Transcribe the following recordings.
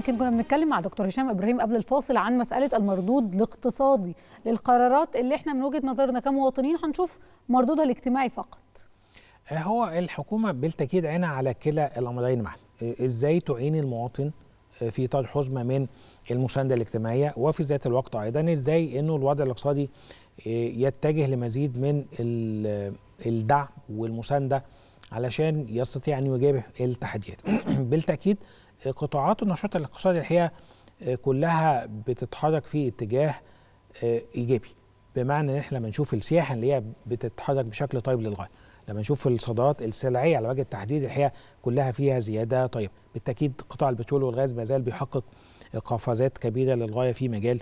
يمكن كنا بنتكلم مع دكتور هشام ابراهيم قبل الفاصل عن مساله المردود الاقتصادي للقرارات اللي احنا من وجهه نظرنا كمواطنين هنشوف مردودها الاجتماعي فقط. آه، هو الحكومه بالتاكيد عينها على كلا الامرين معا، آه، ازاي تعين المواطن آه، في اطار حزمه من المسانده الاجتماعيه وفي ذات الوقت ايضا ازاي انه الوضع الاقتصادي يتجه لمزيد من الدعم والمسانده علشان يستطيع ان يجابه التحديات. بالتاكيد قطاعات النشاط الاقتصادي الحقيقه آه، كلها بتتحرك في اتجاه آه، ايجابي بمعنى ان احنا لما نشوف السياحه اللي هي بتتحرك بشكل طيب للغايه لما نشوف الصادرات السلعيه على وجه التحديد الحقيقه كلها فيها زياده طيب بالتاكيد قطاع البترول والغاز ما زال بيحقق آه، قفزات كبيره للغايه في مجال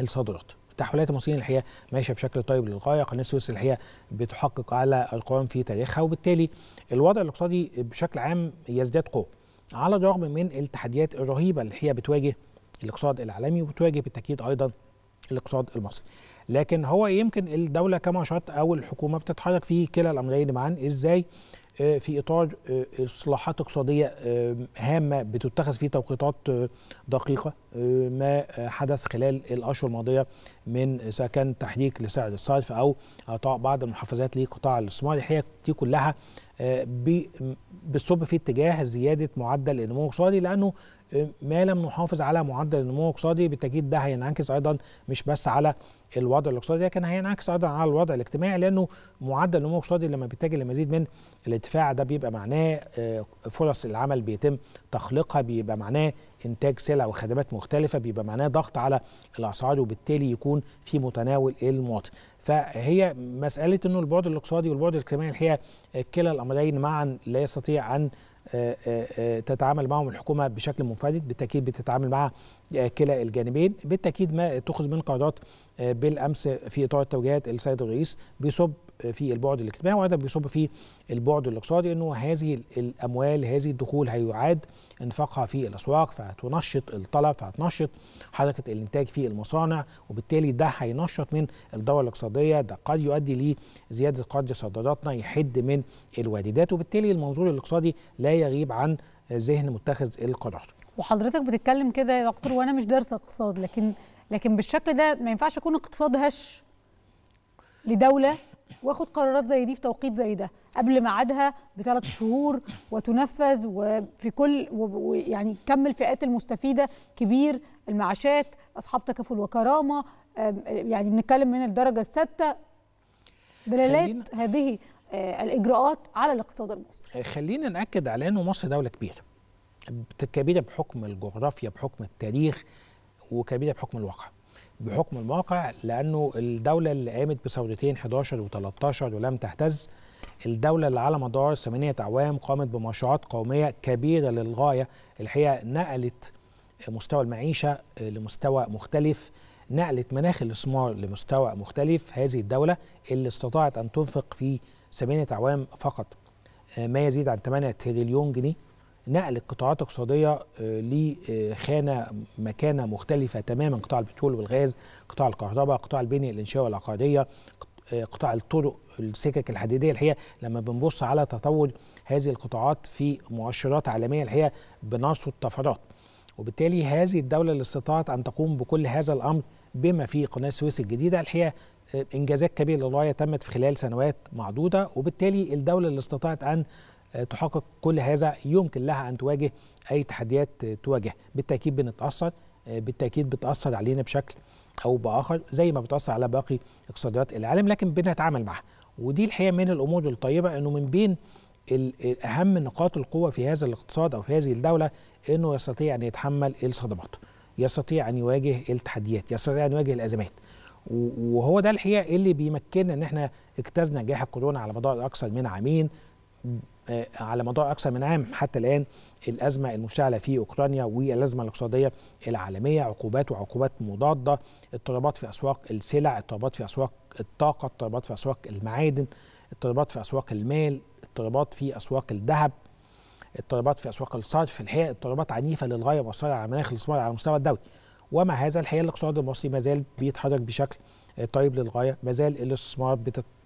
الصادرات تحويلات المصريين الحقيقه ماشيه بشكل طيب للغايه قناه السويس الحقيقه بتحقق اعلى ارقام في تاريخها وبالتالي الوضع الاقتصادي بشكل عام يزداد قوه على الرغم من التحديات الرهيبه اللي هي بتواجه الاقتصاد العالمي وبتواجه بالتاكيد ايضا الاقتصاد المصري لكن هو يمكن الدوله كما شرط او الحكومه بتتحرك في كلا الامرين معا ازاي آه، في اطار آه، اصلاحات اقتصاديه آه، هامه بتتخذ في توقيتات دقيقه ما حدث خلال الاشهر الماضيه من اذا كان تحريك لسعر الصرف او اعطاء بعض المحفزات لقطاع الاستثمار الحقيقه دي كلها بتصب في اتجاه زياده معدل النمو الاقتصادي لانه ما لم نحافظ على معدل النمو الاقتصادي بالتاكيد ده هينعكس ايضا مش بس على الوضع الاقتصادي لكن هينعكس ايضا على الوضع الاجتماعي لانه معدل النمو الاقتصادي لما بيتجه لمزيد من الارتفاع ده بيبقى معناه آه، فرص العمل بيتم تخليقها بيبقى معناه انتاج سلع وخدمات مختلفه بيبقى معناه ضغط على الاسعار وبالتالي يكون في متناول المواطن فهي مساله انه البعد الاقتصادي والبعد الاجتماعي الحقيقه كلا الامرين معا لا يستطيع ان آه، آه، آه، تتعامل معهم الحكومه بشكل منفرد بالتاكيد بتتعامل مع كلا الجانبين بالتاكيد ما اتخذ من قرارات بالامس في اطار التوجيهات السيد الرئيس بيصب في البعد الاجتماعي وهذا بيصب في البعد الاقتصادي انه هذه الاموال هذه الدخول هيعاد انفاقها في الاسواق فهتنشط الطلب فهتنشط حركه الانتاج في المصانع وبالتالي ده هينشط من الدوره الاقتصاديه ده قد يؤدي لزياده قدر صادراتنا يحد من الواردات وبالتالي المنظور الاقتصادي لا يغيب عن ذهن متخذ القرار. وحضرتك بتتكلم كده يا دكتور وانا مش دارسه اقتصاد لكن لكن بالشكل ده ما ينفعش يكون اقتصاد هش لدوله واخد قرارات زي دي في توقيت زي ده قبل ميعادها بثلاث شهور وتنفذ وفي كل يعني كم الفئات المستفيده كبير المعاشات اصحاب تكافل وكرامه يعني بنتكلم من الدرجه السادسه دلالات هذه آه، الاجراءات على الاقتصاد المصري آه، خلينا ناكد على انه مصر دوله كبيره كبيره بحكم الجغرافيا بحكم التاريخ وكبيره بحكم الواقع بحكم الواقع لانه الدوله اللي قامت بثورتين 11 و13 ولم تهتز الدولة اللي على مدار ثمانية أعوام قامت بمشروعات قومية كبيرة للغاية الحقيقة نقلت مستوى المعيشة لمستوى مختلف نقلت مناخ الاستثمار لمستوى مختلف هذه الدولة اللي استطاعت أن تنفق في ثمانية أعوام فقط آه، ما يزيد عن 8 تريليون جنيه نقل القطاعات الاقتصاديه آه، لخانه آه، مكانه مختلفه تماما قطاع البترول والغاز قطاع الكهرباء قطاع البنيه الانشائيه والعقاريه آه، قطاع الطرق السكك الحديديه الحقيقه لما بنبص على تطور هذه القطاعات في مؤشرات عالميه الحقيقه بنرصد طفرات وبالتالي هذه الدوله اللي استطاعت ان تقوم بكل هذا الامر بما في قناه السويس الجديده الحقيقه انجازات كبيره للغايه تمت في خلال سنوات معدوده وبالتالي الدوله اللي استطاعت ان آه، تحقق كل هذا يمكن لها ان تواجه اي تحديات آه، تواجه بالتاكيد بنتاثر آه، بالتاكيد بتاثر علينا بشكل او باخر زي ما بتاثر على باقي اقتصاديات العالم لكن بنتعامل معها ودي الحقيقه من الامور الطيبه انه من بين اهم نقاط القوه في هذا الاقتصاد او في هذه الدوله انه يستطيع ان يتحمل الصدمات يستطيع ان يواجه التحديات يستطيع ان يواجه الازمات وهو ده الحقيقه اللي بيمكننا ان احنا اجتزنا جائحه كورونا على مدار اكثر من عامين آه، على مدار اكثر من عام حتى الان الازمه المشتعله في اوكرانيا والازمه الاقتصاديه العالميه عقوبات وعقوبات مضاده اضطرابات في اسواق السلع اضطرابات في اسواق الطاقه اضطرابات في اسواق المعادن اضطرابات في اسواق المال اضطرابات في اسواق الذهب اضطرابات في اسواق الصرف الحقيقه اضطرابات عنيفه للغايه مؤثره على مناخ الاستثمار على المستوى الدولي ومع هذا الحقيقه الاقتصاد المصري ما زال بيتحرك بشكل طيب للغايه ما زال الاستثمارات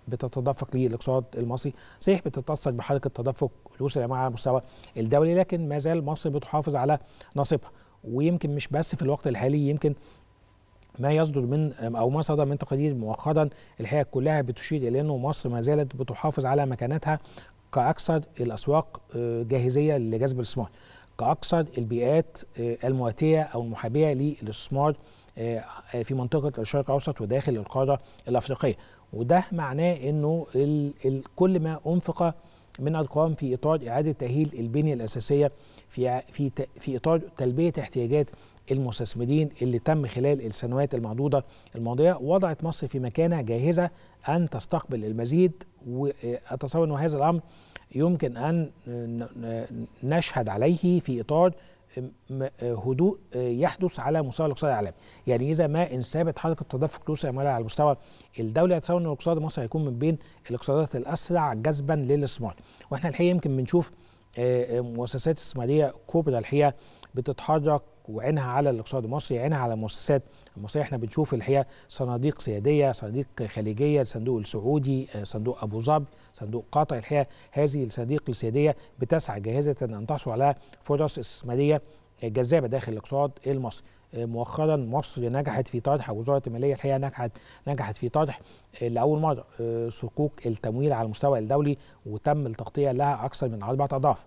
بتتدفق للاقتصاد المصري صحيح بتتأثر بحركة تدفق رؤوس الأموال على المستوى الدولي لكن ما زال مصر بتحافظ على نصيبها ويمكن مش بس في الوقت الحالي يمكن ما يصدر من او ما صدر من تقارير مؤخرا الحقيقه كلها بتشير الى انه مصر ما زالت بتحافظ على مكانتها كاكثر الاسواق آه، جاهزيه لجذب الاستثمار كاكثر البيئات آه، المواتيه او المحابيه للاستثمار آه، آه، في منطقه الشرق الاوسط وداخل القاره الافريقيه وده معناه انه كل ما انفق من ارقام في اطار اعاده تاهيل البنيه الاساسيه في في في اطار تلبيه احتياجات المستثمرين اللي تم خلال السنوات المعدودة الماضية وضعت مصر في مكانة جاهزة أن تستقبل المزيد وأتصور أن هذا الأمر يمكن أن نشهد عليه في إطار آه، هدوء آه، يحدث على مستوى الاقتصاد العالمي يعني اذا ما انسابت حركه التدفق الروسي على مستوى الدوله يتصور ان الاقتصاد المصري هيكون من بين الاقتصادات الاسرع جذبا للاستثمار واحنا الحقيقه يمكن بنشوف آه، مؤسسات استثماريه كبرى الحقيقه بتتحرك وعينها على الاقتصاد المصري عينها على المؤسسات المصريه احنا بنشوف الحقيقه صناديق سياديه صناديق خليجيه الصندوق السعودي آه، صندوق ابو ظبي صندوق قطع الحقيقه هذه الصناديق السياديه بتسعى جاهزه ان تحصل على فرص استثماريه الجذابه داخل الاقتصاد المصري آه، مؤخرا مصر نجحت في طرح وزاره الماليه الحقيقه نجحت نجحت في طرح لاول مره آه، صكوك التمويل على المستوى الدولي وتم التغطيه لها اكثر من اربع اضعاف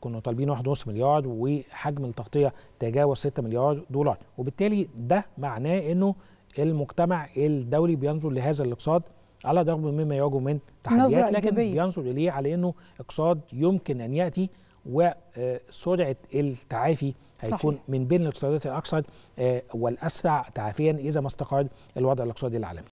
كنا طالبين 1.5 مليار وحجم التغطيه تجاوز 6 مليار دولار وبالتالي ده معناه انه المجتمع الدولي بينظر لهذا الاقتصاد على الرغم مما يواجه من تحديات لكن بينظر اليه على انه اقتصاد يمكن ان ياتي وسرعه التعافي هيكون صحيح. من بين الاقتصادات الاكثر آه، والاسرع تعافيا اذا ما استقر الوضع الاقتصادي العالمي